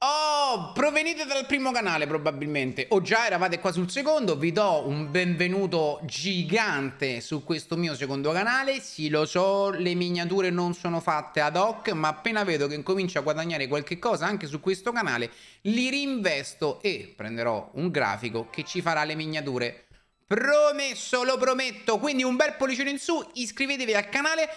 Oh, provenite dal primo canale probabilmente, o già eravate qua sul secondo, vi do un benvenuto gigante su questo mio secondo canale, sì lo so, le miniature non sono fatte ad hoc, ma appena vedo che incomincio a guadagnare qualche cosa anche su questo canale, li reinvesto e prenderò un grafico che ci farà le miniature. Promesso, lo prometto, quindi un bel pollicino in su, iscrivetevi al canale,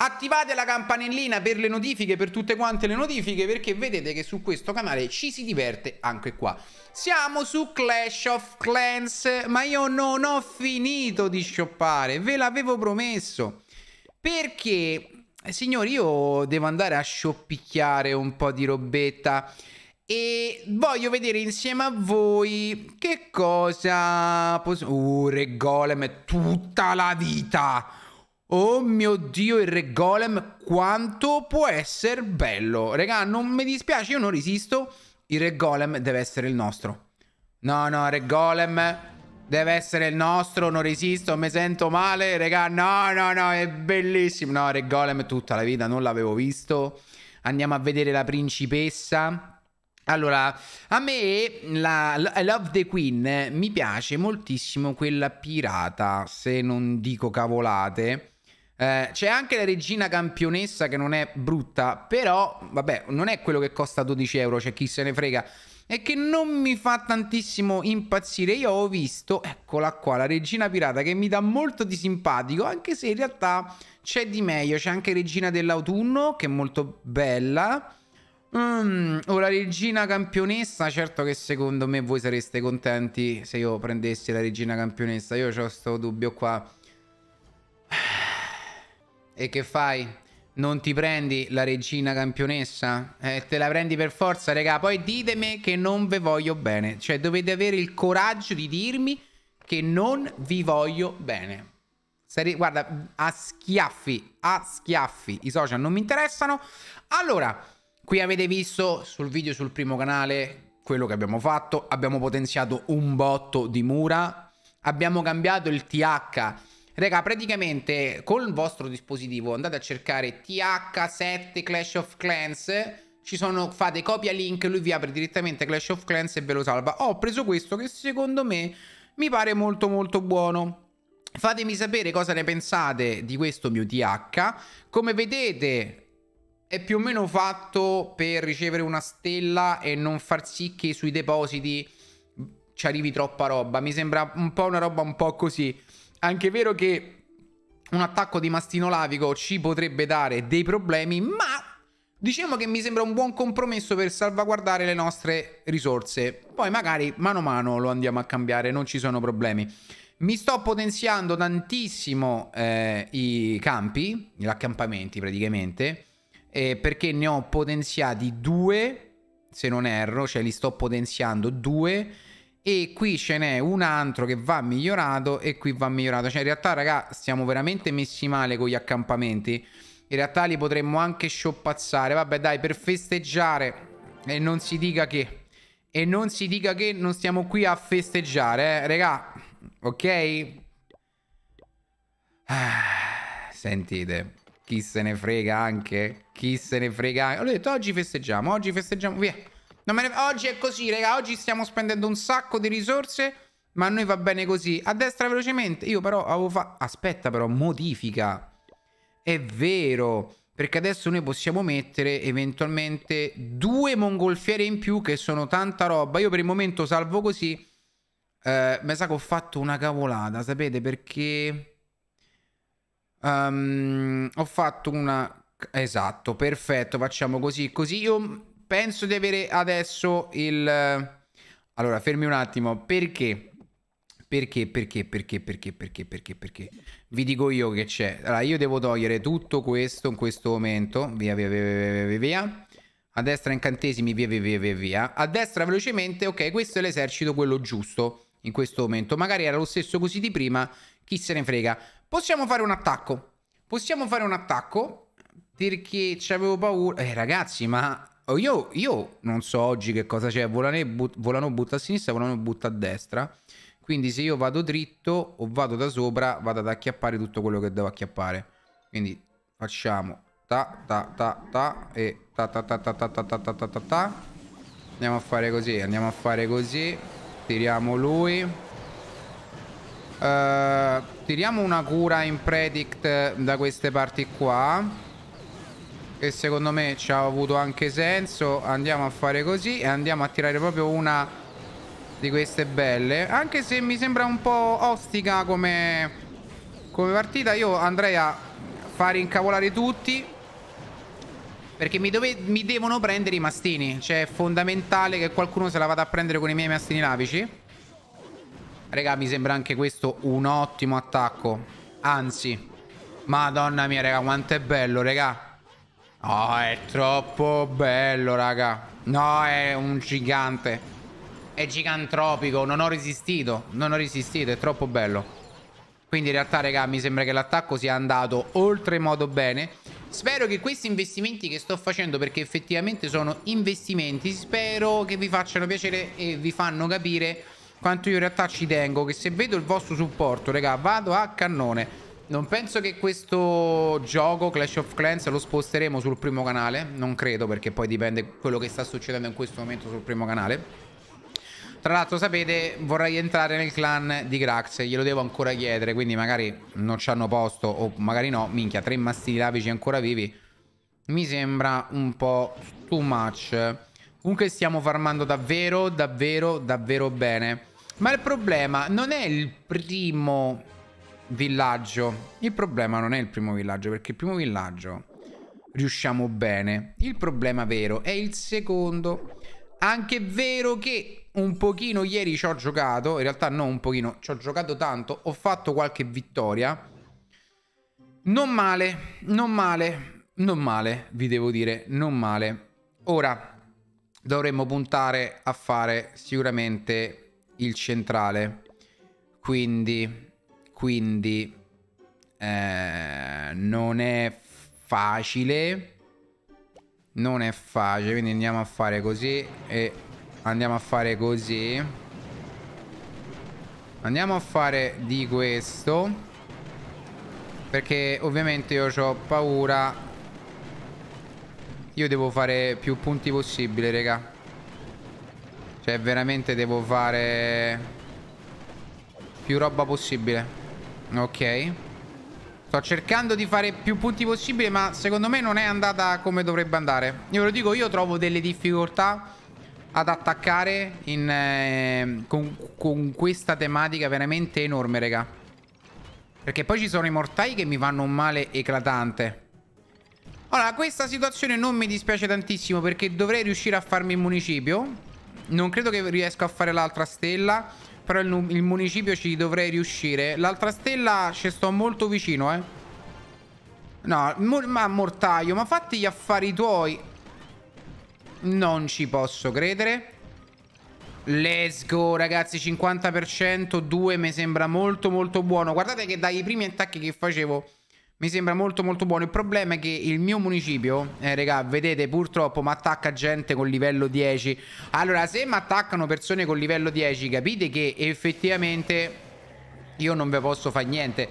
Attivate la campanellina per le notifiche, per tutte quante le notifiche, perché vedete che su questo canale ci si diverte anche qua. Siamo su Clash of Clans, ma io non ho finito di shoppare, ve l'avevo promesso. Perché, signori, io devo andare a shoppicchiare un po' di robetta e voglio vedere insieme a voi che cosa... Uh, Regolem, tutta la vita! Oh mio dio, il re golem quanto può essere bello. Regà, non mi dispiace, io non resisto. Il re golem deve essere il nostro. No, no, re golem deve essere il nostro, non resisto, mi sento male. Regà, no, no, no, è bellissimo. No, re golem tutta la vita non l'avevo visto. Andiamo a vedere la principessa. Allora, a me la, Love the Queen mi piace moltissimo quella pirata, se non dico cavolate. Eh, c'è anche la regina campionessa che non è brutta, però vabbè, non è quello che costa 12 euro, c'è cioè chi se ne frega. E che non mi fa tantissimo impazzire. Io ho visto, eccola qua, la regina pirata che mi dà molto di simpatico, anche se in realtà c'è di meglio. C'è anche regina dell'autunno che è molto bella. Mm, o la regina campionessa, certo che secondo me voi sareste contenti se io prendessi la regina campionessa. Io ho questo dubbio qua. E che fai? Non ti prendi la regina campionessa? Eh, te la prendi per forza, regà. Poi ditemi che non vi voglio bene. Cioè, dovete avere il coraggio di dirmi che non vi voglio bene. Sare guarda, a schiaffi, a schiaffi. I social non mi interessano. Allora, qui avete visto sul video sul primo canale quello che abbiamo fatto. Abbiamo potenziato un botto di mura. Abbiamo cambiato il TH Raga, praticamente col vostro dispositivo andate a cercare TH7 Clash of Clans. Ci sono, fate copia link, lui vi apre direttamente Clash of Clans e ve lo salva. Ho preso questo che secondo me mi pare molto molto buono. Fatemi sapere cosa ne pensate di questo mio TH. Come vedete è più o meno fatto per ricevere una stella e non far sì che sui depositi ci arrivi troppa roba. Mi sembra un po' una roba un po' così. Anche vero che un attacco di mastino lavico ci potrebbe dare dei problemi, ma diciamo che mi sembra un buon compromesso per salvaguardare le nostre risorse. Poi magari mano a mano lo andiamo a cambiare, non ci sono problemi. Mi sto potenziando tantissimo eh, i campi, gli accampamenti praticamente, eh, perché ne ho potenziati due, se non erro, cioè li sto potenziando due e qui ce n'è un altro che va migliorato e qui va migliorato. Cioè in realtà raga stiamo veramente messi male con gli accampamenti. In realtà li potremmo anche scioppazzare. Vabbè dai per festeggiare e non si dica che... E non si dica che non stiamo qui a festeggiare, eh, raga. Ok? Ah, sentite, chi se ne frega anche? Chi se ne frega anche? Ho detto oggi festeggiamo, oggi festeggiamo, via. Ne... Oggi è così, raga. Oggi stiamo spendendo un sacco di risorse. Ma a noi va bene così. A destra velocemente. Io però avevo fatto... Aspetta però, modifica. È vero. Perché adesso noi possiamo mettere eventualmente due mongolfiere in più che sono tanta roba. Io per il momento salvo così. Eh, mi sa che ho fatto una cavolata, sapete? Perché... Um, ho fatto una... Esatto, perfetto, facciamo così, così. Io penso di avere adesso il... Eh, allora, fermi un attimo, perché? Perché, perché, perché, perché, perché, perché, perché? Vi dico io che c'è. Allora, io devo togliere tutto questo in questo momento. Via, via, via, via, via, via. A destra incantesimi, via, via, via, via, via. A destra velocemente, ok, questo è l'esercito, quello giusto in questo momento. Magari era lo stesso così di prima, chi se ne frega. Possiamo fare un attacco. Possiamo fare un attacco perché c'avevo paura. Eh, ragazzi, ma io, io, non so oggi che cosa c'è, Volano but, Volano butta a sinistra, Volano butta a destra, quindi se io vado dritto o vado da sopra vado ad acchiappare tutto quello che devo acchiappare. Quindi facciamo ta ta ta ta e ta ta ta ta ta ta ta ta ta ta ta. Andiamo a fare così, andiamo a fare così. Tiriamo lui. Uh, tiriamo una cura in predict da queste parti qua che secondo me ci ha avuto anche senso andiamo a fare così e andiamo a tirare proprio una di queste belle anche se mi sembra un po' ostica come, come partita io andrei a far incavolare tutti perché mi, dove, mi devono prendere i mastini cioè è fondamentale che qualcuno se la vada a prendere con i miei mastini lavici raga mi sembra anche questo un ottimo attacco anzi madonna mia raga quanto è bello raga No, è troppo bello, raga. No, è un gigante. È gigantropico, non ho resistito. Non ho resistito, è troppo bello. Quindi in realtà, raga, mi sembra che l'attacco sia andato oltremodo bene. Spero che questi investimenti che sto facendo, perché effettivamente sono investimenti, spero che vi facciano piacere e vi fanno capire quanto io in realtà ci tengo. Che se vedo il vostro supporto, raga, vado a cannone. Non penso che questo gioco, Clash of Clans, lo sposteremo sul primo canale. Non credo, perché poi dipende quello che sta succedendo in questo momento sul primo canale. Tra l'altro, sapete, vorrei entrare nel clan di Grax. Glielo devo ancora chiedere, quindi magari non ci hanno posto, o magari no. Minchia, tre mastini lapici ancora vivi. Mi sembra un po' too much. Comunque stiamo farmando davvero, davvero, davvero bene. Ma il problema non è il primo villaggio. Il problema non è il primo villaggio, perché il primo villaggio riusciamo bene. Il problema vero è il secondo. Anche vero che un pochino ieri ci ho giocato, in realtà non un pochino, ci ho giocato tanto, ho fatto qualche vittoria. Non male, non male, non male, vi devo dire, non male. Ora dovremmo puntare a fare sicuramente il centrale. Quindi quindi eh, non è facile. Non è facile, quindi andiamo a fare così e andiamo a fare così. Andiamo a fare di questo. Perché ovviamente io ho paura Io devo fare più punti possibile, raga Cioè veramente devo fare Più roba possibile Ok. Sto cercando di fare più punti possibile, ma secondo me non è andata come dovrebbe andare. Io ve lo dico, io trovo delle difficoltà ad attaccare in, eh, con, con, questa tematica veramente enorme, raga. Perché poi ci sono i mortai che mi fanno un male eclatante. Allora, questa situazione non mi dispiace tantissimo perché dovrei riuscire a farmi il municipio. Non credo che riesco a fare l'altra stella. Però il, il municipio ci dovrei riuscire. L'altra stella ci sto molto vicino, eh. No, ma mortaio, ma fatti gli affari tuoi. Non ci posso credere. Let's go, ragazzi. 50%, 2 mi sembra molto molto buono. Guardate che dai primi attacchi che facevo... Mi sembra molto molto buono. Il problema è che il mio municipio, eh, raga, vedete, purtroppo mi attacca gente con livello 10. Allora, se mi attaccano persone con livello 10, capite che effettivamente io non ve posso fare niente.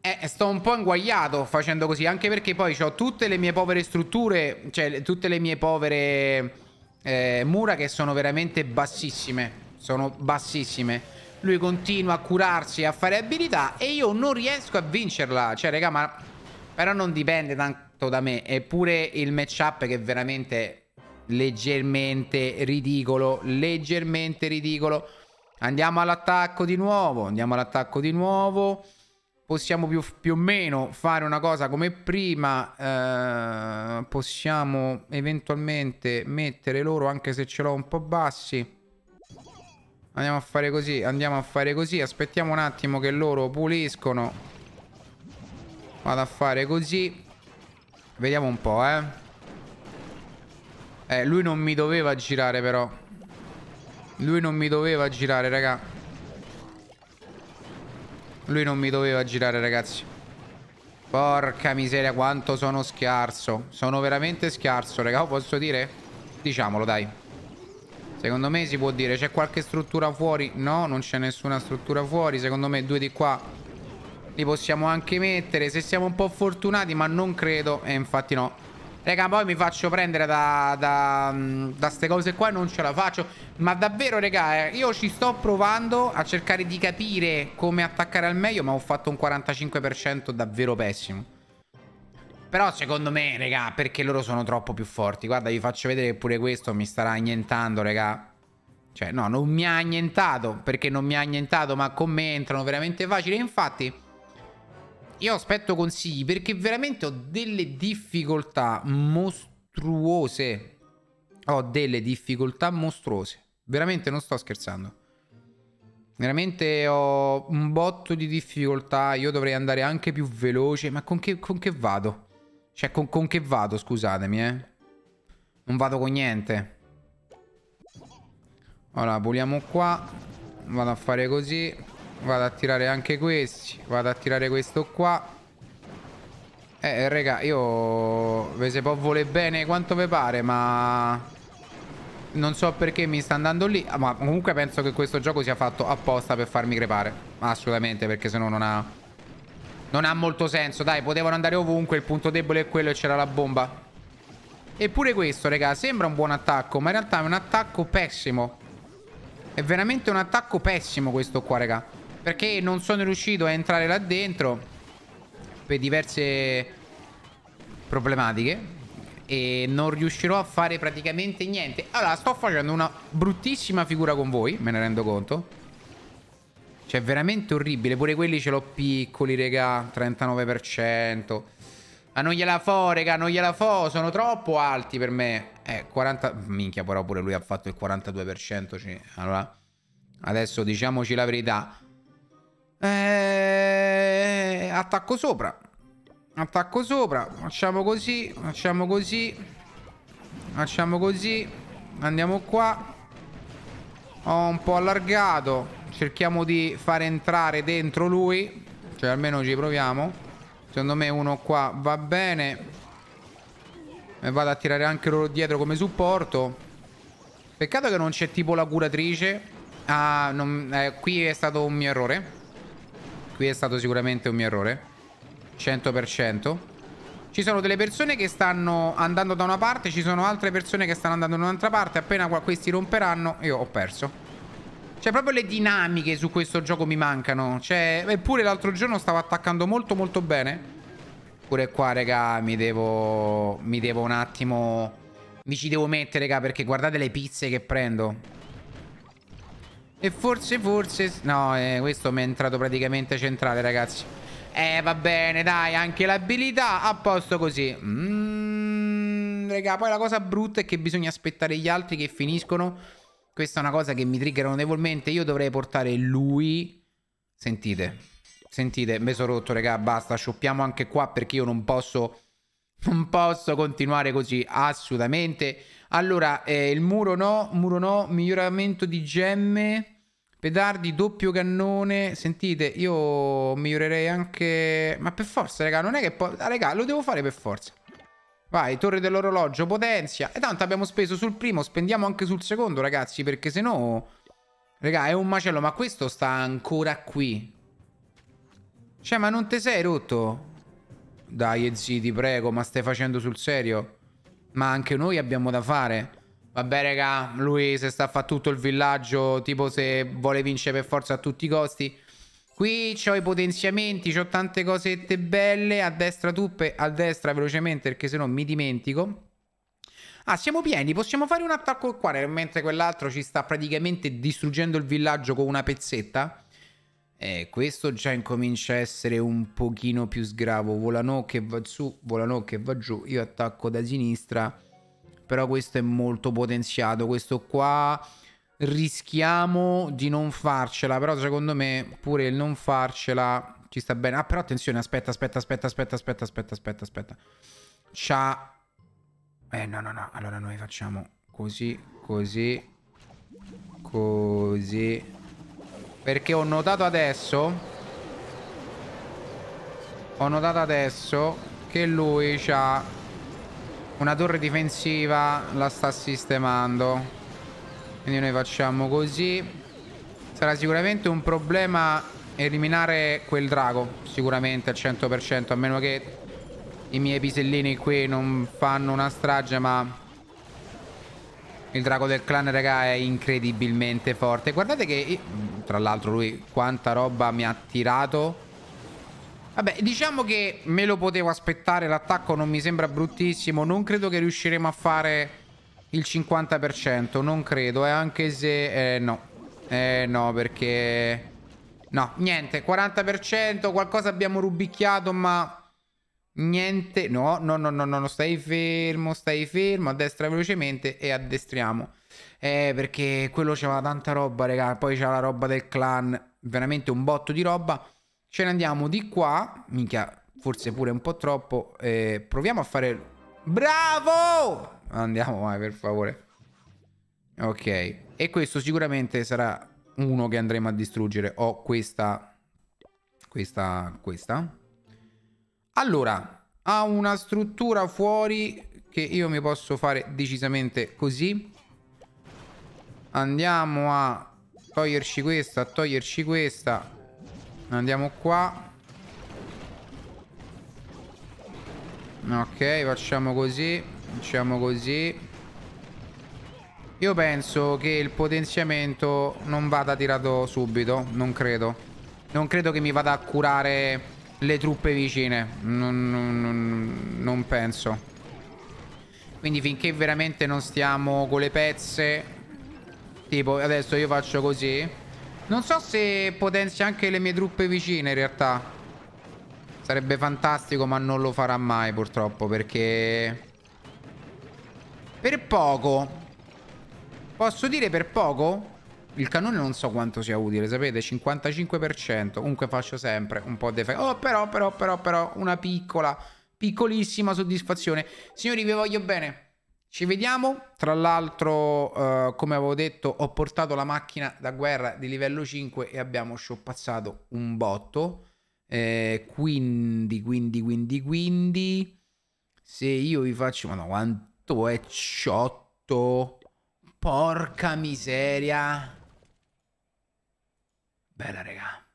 Eh, sto un po' inguagliato facendo così, anche perché poi ho tutte le mie povere strutture, cioè tutte le mie povere eh, mura che sono veramente bassissime. Sono bassissime. Lui continua a curarsi e a fare abilità e io non riesco a vincerla. Cioè, raga, ma... Però non dipende tanto da me. Eppure il matchup che è veramente leggermente ridicolo. Leggermente ridicolo. Andiamo all'attacco di nuovo. Andiamo all'attacco di nuovo. Possiamo più, più, o meno fare una cosa come prima. Eh, possiamo eventualmente mettere loro, anche se ce l'ho un po' bassi. Andiamo a fare così, andiamo a fare così. Aspettiamo un attimo che loro puliscono. Vado a fare così. Vediamo un po', eh. Eh, lui non mi doveva girare, però. Lui non mi doveva girare, raga. Lui non mi doveva girare, ragazzi. Porca miseria, quanto sono scarso. Sono veramente scarso, raga. Posso dire? Diciamolo, dai. Secondo me si può dire c'è qualche struttura fuori. No, non c'è nessuna struttura fuori. Secondo me due di qua li possiamo anche mettere. Se siamo un po' fortunati, ma non credo. E eh, infatti no. Raga, poi mi faccio prendere da, da, mm, da ste cose qua e non ce la faccio. Ma davvero, raga, eh, io ci sto provando a cercare di capire come attaccare al meglio, ma ho fatto un 45% davvero pessimo. Però secondo me, raga, perché loro sono troppo più forti. Guarda, vi faccio vedere che pure questo mi starà annientando, raga. Cioè, no, non mi ha annientato, perché non mi ha annientato, ma con me entrano veramente facili. Infatti, io aspetto consigli, perché veramente ho delle difficoltà mostruose. Ho delle difficoltà mostruose. Veramente non sto scherzando. Veramente ho un botto di difficoltà. Io dovrei andare anche più veloce. Ma con che, con che vado? Cioè, con, con che vado, scusatemi, eh? Non vado con niente. Allora, puliamo qua. Vado a fare così. Vado a tirare anche questi. Vado a tirare questo qua. Eh, raga, io... Ve se può voler bene quanto ve pare, ma... Non so perché mi sta andando lì ah, Ma comunque penso che questo gioco sia fatto apposta per farmi crepare Assolutamente perché se no non ha non ha molto senso, dai, potevano andare ovunque, il punto debole è quello e c'era la bomba. Eppure questo, raga, sembra un buon attacco, ma in realtà è un attacco pessimo. È veramente un attacco pessimo questo qua, raga. Perché non sono riuscito a entrare là dentro per diverse problematiche. E non riuscirò a fare praticamente niente. Allora, sto facendo una bruttissima figura con voi, me ne rendo conto. Cioè, veramente orribile. Pure quelli ce l'ho piccoli, regà. 39%. Ma non gliela fo, regà, non gliela fo. Sono troppo alti per me. Eh, 40... Minchia, però pure lui ha fatto il 42%. Cioè. Allora, adesso diciamoci la verità. Eh... Attacco sopra. Attacco sopra. Facciamo così, facciamo così. Facciamo così. Andiamo qua. Ho un po' allargato cerchiamo di far entrare dentro lui Cioè almeno ci proviamo Secondo me uno qua va bene E vado a tirare anche loro dietro come supporto Peccato che non c'è tipo la curatrice Ah, non, eh, qui è stato un mio errore Qui è stato sicuramente un mio errore 100% ci sono delle persone che stanno andando da una parte, ci sono altre persone che stanno andando da un'altra parte. Appena qua questi romperanno, io ho perso. Cioè, proprio le dinamiche su questo gioco mi mancano. Cioè, eppure l'altro giorno stavo attaccando molto molto bene. Pure qua, raga, mi devo... Mi devo un attimo... Mi ci devo mettere, raga, perché guardate le pizze che prendo. E forse, forse... No, eh, questo mi è entrato praticamente centrale, ragazzi. Eh, va bene, dai, anche l'abilità a posto così. Mmm, raga, poi la cosa brutta è che bisogna aspettare gli altri che finiscono questa è una cosa che mi trigger notevolmente. Io dovrei portare lui... Sentite. Sentite, mi sono rotto, raga. Basta, shoppiamo anche qua perché io non posso... Non posso continuare così, assolutamente. Allora, eh, il muro no, muro no, miglioramento di gemme... Pedardi, doppio cannone. Sentite, io migliorerei anche. Ma per forza, raga, non è che. Po... Ah, raga, lo devo fare per forza. Vai, torre dell'orologio, potenzia. E tanto abbiamo speso sul primo, spendiamo anche sul secondo, ragazzi, perché se no... Raga, è un macello, ma questo sta ancora qui. Cioè, ma non te sei rotto? Dai, zii, ti prego, ma stai facendo sul serio? Ma anche noi abbiamo da fare. Vabbè, raga, lui se sta a fare tutto il villaggio, tipo se vuole vincere per forza a tutti i costi... Qui ho i potenziamenti, ho tante cosette belle. A destra tuppe, a destra velocemente perché se no mi dimentico. Ah, siamo pieni, possiamo fare un attacco qua, mentre quell'altro ci sta praticamente distruggendo il villaggio con una pezzetta. Eh, questo già incomincia a essere un pochino più sgravo. Volano che va su, Volano che va giù. Io attacco da sinistra, però questo è molto potenziato. Questo qua rischiamo di non farcela, però secondo me pure il non farcela ci sta bene. Ah, però attenzione, aspetta, aspetta, aspetta, aspetta, aspetta, aspetta, aspetta, aspetta. C'ha... Eh, no, no, no, allora noi facciamo così, così, così. Perché ho notato adesso... Ho notato adesso che lui c'ha... una torre difensiva, la sta sistemando. Quindi noi facciamo così Sarà sicuramente un problema eliminare quel drago Sicuramente al 100% A meno che i miei pisellini qui non fanno una strage Ma il drago del clan raga è incredibilmente forte Guardate che io... Tra l'altro lui quanta roba mi ha tirato Vabbè, diciamo che me lo potevo aspettare, l'attacco non mi sembra bruttissimo, non credo che riusciremo a fare il 50% non credo, eh, anche se... Eh, no. Eh, no, perché... No, niente, 40%, qualcosa abbiamo rubicchiato, ma... Niente, no, no, no, no, no, stai fermo, stai fermo, a destra velocemente e addestriamo. Eh, perché quello c'aveva tanta roba, raga, poi c'era la roba del clan, veramente un botto di roba. Ce ne andiamo di qua, minchia, forse pure un po' troppo, eh, proviamo a fare Bravo! Andiamo vai per favore. Ok. E questo sicuramente sarà uno che andremo a distruggere. Ho questa... Questa... Questa. Allora. Ha una struttura fuori che io mi posso fare decisamente così. Andiamo a toglierci questa, toglierci questa. Andiamo qua. Ok, facciamo così. Facciamo così. Io penso che il potenziamento non vada tirato subito, non credo. Non credo che mi vada a curare le truppe vicine, non, non, non penso. Quindi finché veramente non stiamo con le pezze, tipo adesso io faccio così. Non so se potenzia anche le mie truppe vicine in realtà. Sarebbe fantastico ma non lo farà mai purtroppo perché... Per poco Posso dire per poco? Il cannone non so quanto sia utile, sapete? 55%. Comunque faccio sempre un po' di... Oh, però, però, però, però, una piccola, piccolissima soddisfazione. Signori, vi voglio bene. Ci vediamo. Tra l'altro, eh, come avevo detto, ho portato la macchina da guerra di livello 5 e abbiamo sciopazzato un botto. Eh, quindi, quindi, quindi, quindi, se io vi faccio... Ma no, quanto è ciotto? Porca miseria. Bella, raga.